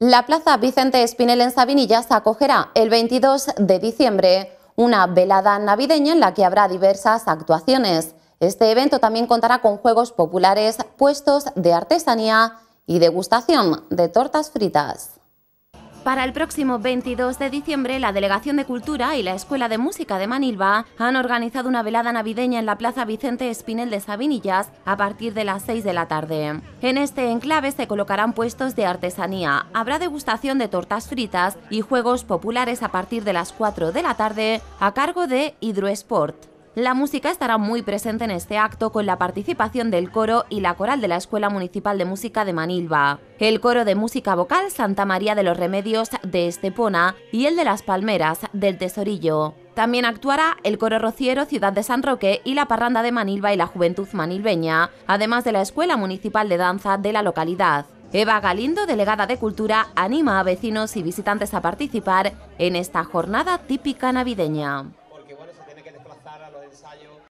La Plaza Vicente Espinel en Sabinillas acogerá el 22 de diciembre una velada navideña en la que habrá diversas actuaciones. Este evento también contará con juegos populares, puestos de artesanía y degustación de tortas fritas. Para el próximo 22 de diciembre, la Delegación de Cultura y la Escuela de Música de Manilva han organizado una velada navideña en la Plaza Vicente Espinel de Sabinillas a partir de las 6 de la tarde. En este enclave se colocarán puestos de artesanía, habrá degustación de tortas fritas y juegos populares a partir de las 4 de la tarde a cargo de Sport. La música estará muy presente en este acto con la participación del coro y la coral de la Escuela Municipal de Música de Manilva, el coro de música vocal Santa María de los Remedios de Estepona y el de las Palmeras del Tesorillo. También actuará el Coro Rociero Ciudad de San Roque y la Parranda de Manilva y la Juventud Manilveña, además de la Escuela Municipal de Danza de la localidad. Eva Galindo, delegada de Cultura, anima a vecinos y visitantes a participar en esta jornada típica navideña a los ensayos